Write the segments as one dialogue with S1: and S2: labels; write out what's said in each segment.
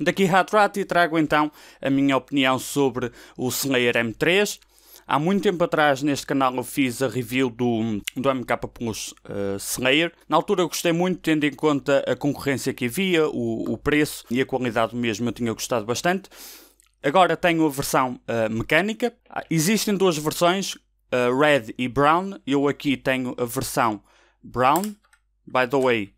S1: Daqui Hatrat e trago então a minha opinião sobre o Slayer M3. Há muito tempo atrás neste canal eu fiz a review do, do MK Plus uh, eh, Slayer. Na altura eu gostei muito, tendo em conta a concorrência que havia, o, o preço e a qualidade mesmo, eu tinha gostado bastante. Agora tenho a versão uh, mecânica. Ah, existem duas versões, uh, Red e Brown. Eu aqui tenho a versão Brown. By the way,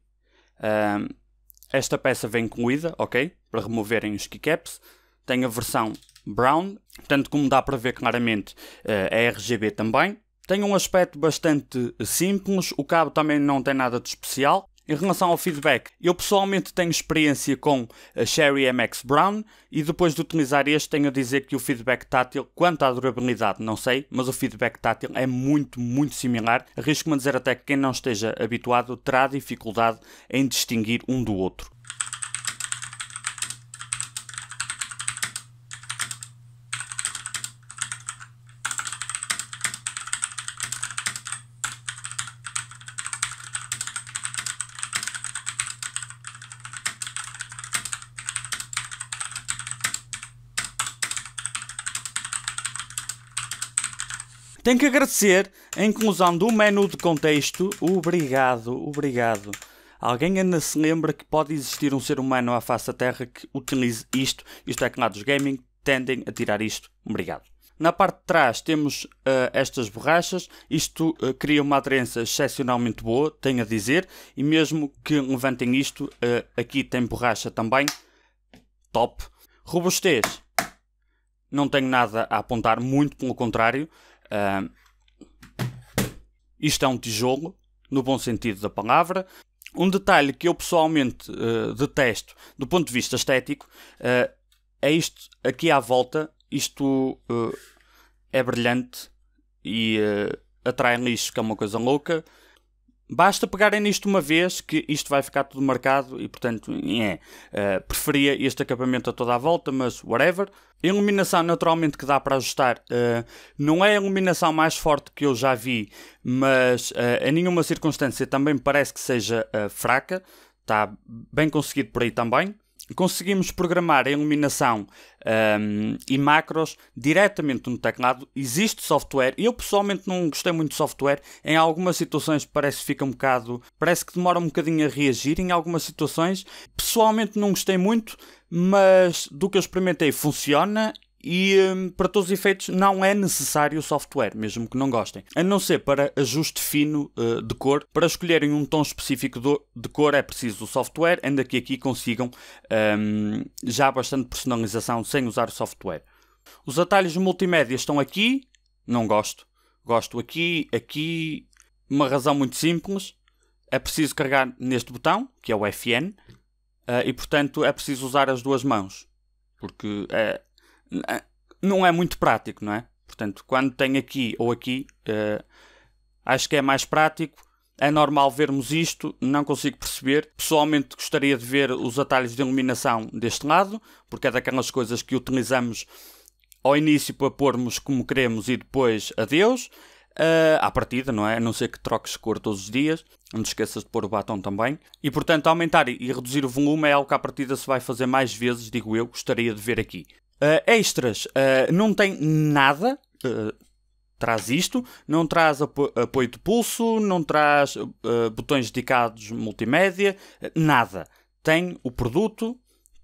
S1: esta peça vem incluída, ok? para removerem os keycaps. Tem a versão brown, tanto como dá para ver claramente é eh, RGB também. Tem um aspecto bastante simples, o cabo também não tem nada de especial. Em relação ao feedback, eu pessoalmente tenho experiência com a Sherry MX Brown e depois de utilizar este tenho a dizer que o feedback tátil, quanto à durabilidade, não sei, mas o feedback tátil é muito, muito similar. Arrisco-me a dizer até que quem não esteja habituado terá dificuldade em distinguir um do outro. Tenho que agradecer a inclusão do menu de contexto. Obrigado, obrigado. Alguém ainda se lembra que pode existir um ser humano à face da Terra que utilize isto? Isto é que lá dos gaming tendem a tirar isto. Obrigado. Na parte de trás temos uh, estas borrachas. Isto uh, cria uma aderência excepcionalmente boa, tenho a dizer. E mesmo que levantem isto, uh, aqui tem borracha também. Top. Robustez. Não tenho nada a apontar, muito pelo contrário. Uh, isto é um tijolo, no bom sentido da palavra. Um detalhe que eu pessoalmente uh, detesto do ponto de vista estético uh, é isto aqui à volta. Isto é brilhante e atrai lixo, que é uma coisa louca. Basta pegarem nisto uma vez que isto vai ficar tudo marcado e, portanto, é. Uh, preferia este acampamento a toda a volta, mas whatever. A iluminação, naturalmente, que dá para ajustar, uh, não é a iluminação mais forte que eu já vi, mas uh, em nenhuma circunstância também parece que seja fraca. Está bem conseguido por aí também conseguimos programar a iluminação um, e macros diretamente no teclado. Existe software, eu pessoalmente não gostei muito de software. Em algumas situações parece que fica um bocado, parece que demora um bocadinho a reagir. Em algumas situações, pessoalmente não gostei muito, mas do que eu experimentei funciona e hum, para todos os efeitos não é necessário o software, mesmo que não gostem. A não ser para ajuste fino uh, de cor, para escolherem um tom específico de cor é preciso o software, ainda que aqui consigam um, já bastante personalização sem usar o software. Os atalhos multimédia estão aqui, não gosto. Gosto aqui, aqui, uma razão muito simples. É preciso carregar neste botão, que é o FN, uh, eh, e portanto é preciso usar as duas mãos. Porque é não é muito prático, não é? Portanto, quando tem aqui ou aqui, uh, acho que é mais prático. É normal vermos isto, não consigo perceber. Pessoalmente gostaria de ver os atalhos de iluminação deste lado, porque é daquelas coisas que utilizamos ao início para pormos como queremos e depois adeus. Uh, à partida, não é? A não ser que troques cor todos os dias. Não te esqueças de pôr o batom também. E portanto, aumentar e reduzir o volume é algo que à partida se vai fazer mais vezes, digo eu, gostaria de ver aqui. Uh, extras, uh, não tem nada. Uh, traz isto, não traz apo apoio de pulso, não traz botões dedicados multimédia, nada. Tem o produto,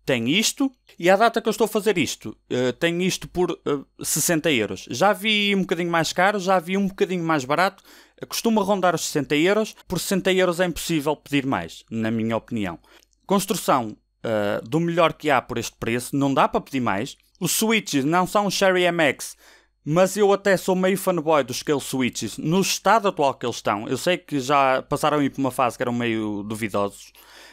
S1: tem isto, e à data que eu estou a fazer isto, tem isto por 60 euros. Já vi um bocadinho mais caro, já vi um bocadinho mais barato, costuma rondar os 60 euros. Por 60 euros é impossível pedir mais, na minha opinião. Construção uh, do melhor que há por este preço, não dá para pedir mais. Os switches não são Sherry MX, mas eu até sou meio fanboy dos scale switches no estado atual que eles estão. Eu sei que já passaram aí por uma fase que eram meio duvidosos.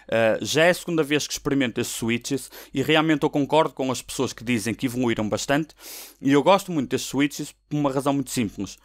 S1: Uh, já é a segunda vez que experimento esses switches e realmente eu concordo com as pessoas que dizem que evoluíram bastante. E eu gosto muito destes switches por uma razão muito simples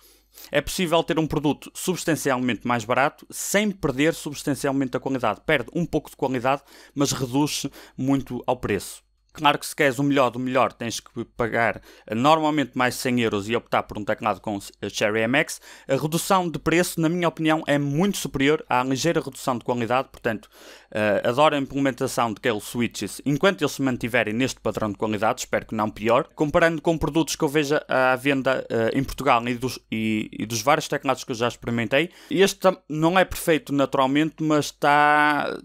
S1: é possível ter um produto substancialmente mais barato sem perder substancialmente a qualidade. Perde um pouco de qualidade, mas reduz muito ao preço. Claro que se queres o melhor do melhor, tens que pagar eh, normalmente mais 100 euros e optar por um teclado com Cherry eh, MX. A redução de preço, na minha opinião, é muito superior à ligeira redução de qualidade, portanto, uh, adoro a implementação de Gale Switches enquanto eles se mantiverem neste padrão de qualidade, espero que não pior. Comparando com produtos que eu vejo à venda uh, em Portugal e dos, e, e dos vários teclados que eu já experimentei, este não é perfeito naturalmente, mas está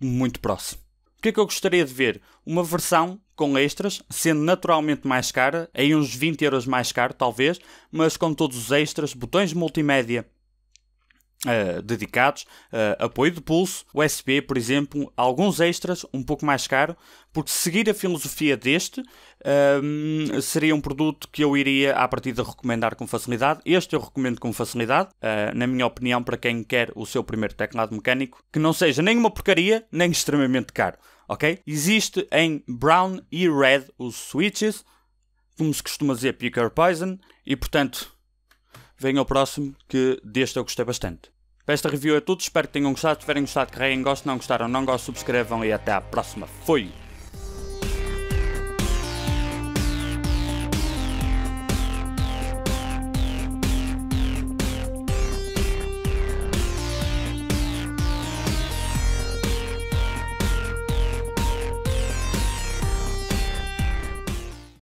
S1: muito próximo. O que é que eu gostaria de ver? Uma versão com extras, sendo naturalmente mais cara, aí uns 20 euros mais caro talvez, mas com todos os extras, botões multimédia eh, dedicados, uh, apoio de pulso, USB, por exemplo, alguns extras, um pouco mais caro, porque seguir a filosofia deste uh, seria um produto que eu iria a partir de recomendar com facilidade. Este eu recomendo com facilidade, eh, na minha opinião, para quem quer o seu primeiro teclado mecânico, que não seja nem uma porcaria, nem extremamente caro, ok? Existe em brown e red os switches, como se costuma dizer, picker poison, e portanto venha o próximo, que deste eu gostei bastante. Para esta review é tudo, espero que tenham gostado, se tiverem gostado, carreguem, gostem, não gostaram, não gostam, subscrevam e até à próxima. Fui!